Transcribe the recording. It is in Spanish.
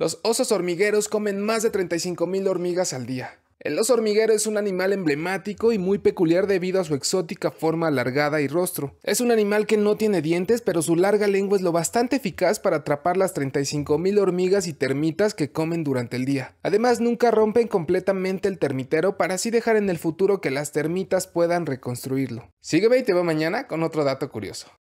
Los osos hormigueros comen más de 35.000 hormigas al día. El oso hormiguero es un animal emblemático y muy peculiar debido a su exótica forma alargada y rostro. Es un animal que no tiene dientes, pero su larga lengua es lo bastante eficaz para atrapar las 35.000 hormigas y termitas que comen durante el día. Además, nunca rompen completamente el termitero para así dejar en el futuro que las termitas puedan reconstruirlo. Sígueme y te veo mañana con otro dato curioso.